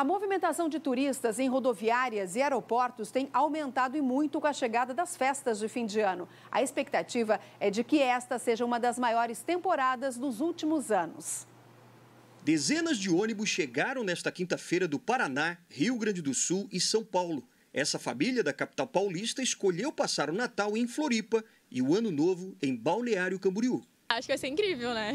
A movimentação de turistas em rodoviárias e aeroportos tem aumentado e muito com a chegada das festas de fim de ano. A expectativa é de que esta seja uma das maiores temporadas dos últimos anos. Dezenas de ônibus chegaram nesta quinta-feira do Paraná, Rio Grande do Sul e São Paulo. Essa família da capital paulista escolheu passar o Natal em Floripa e o Ano Novo em Balneário Camboriú. Acho que vai ser incrível, né?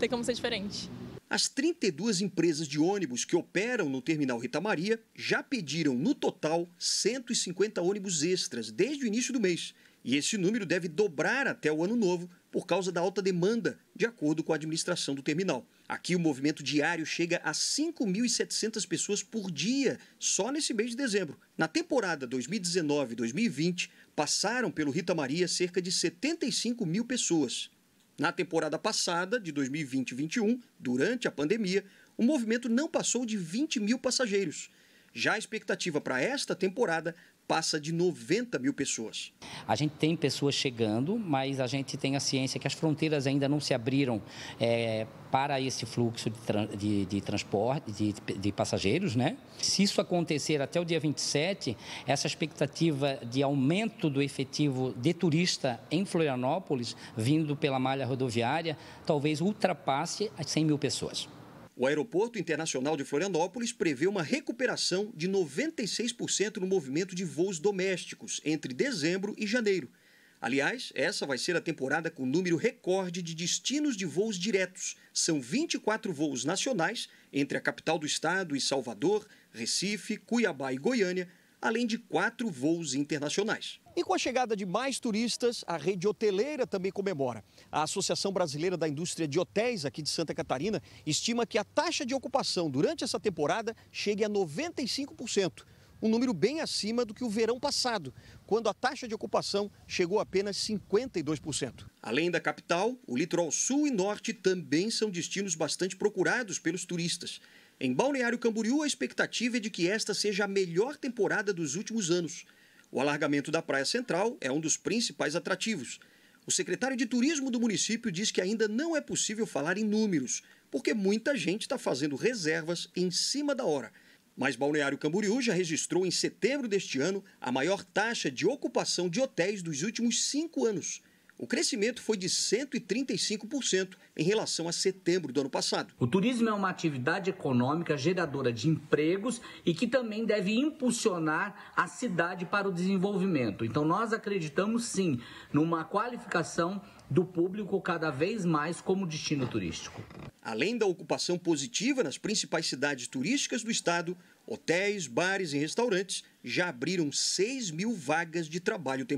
Tem como ser diferente. As 32 empresas de ônibus que operam no terminal Rita Maria já pediram, no total, 150 ônibus extras desde o início do mês. E esse número deve dobrar até o ano novo por causa da alta demanda, de acordo com a administração do terminal. Aqui o movimento diário chega a 5.700 pessoas por dia, só nesse mês de dezembro. Na temporada 2019-2020, passaram pelo Rita Maria cerca de 75 mil pessoas. Na temporada passada, de 2020-21, durante a pandemia, o movimento não passou de 20 mil passageiros. Já a expectativa para esta temporada passa de 90 mil pessoas. A gente tem pessoas chegando, mas a gente tem a ciência que as fronteiras ainda não se abriram é, para esse fluxo de, tra de, de transporte, de, de, passageiros. Né? Se isso acontecer até o dia 27, essa expectativa de aumento do efetivo de turista em Florianópolis, vindo pela malha rodoviária, talvez ultrapasse as 100 mil pessoas. O Aeroporto Internacional de Florianópolis prevê uma recuperação de 96% no movimento de voos domésticos entre dezembro e janeiro. Aliás, essa vai ser a temporada com número recorde de destinos de voos diretos. São 24 voos nacionais entre a capital do estado e Salvador, Recife, Cuiabá e Goiânia, além de quatro voos internacionais. E com a chegada de mais turistas, a rede hoteleira também comemora. A Associação Brasileira da Indústria de Hotéis aqui de Santa Catarina estima que a taxa de ocupação durante essa temporada chegue a 95%, um número bem acima do que o verão passado, quando a taxa de ocupação chegou a apenas 52%. Além da capital, o litoral sul e norte também são destinos bastante procurados pelos turistas. Em Balneário Camboriú, a expectativa é de que esta seja a melhor temporada dos últimos anos. O alargamento da Praia Central é um dos principais atrativos. O secretário de Turismo do município diz que ainda não é possível falar em números, porque muita gente está fazendo reservas em cima da hora. Mas Balneário Camboriú já registrou em setembro deste ano a maior taxa de ocupação de hotéis dos últimos cinco anos. O crescimento foi de 135% em relação a setembro do ano passado. O turismo é uma atividade econômica geradora de empregos e que também deve impulsionar a cidade para o desenvolvimento. Então, nós acreditamos sim numa qualificação do público cada vez mais como destino turístico. Além da ocupação positiva nas principais cidades turísticas do estado, hotéis, bares e restaurantes já abriram 6 mil vagas de trabalho temporário.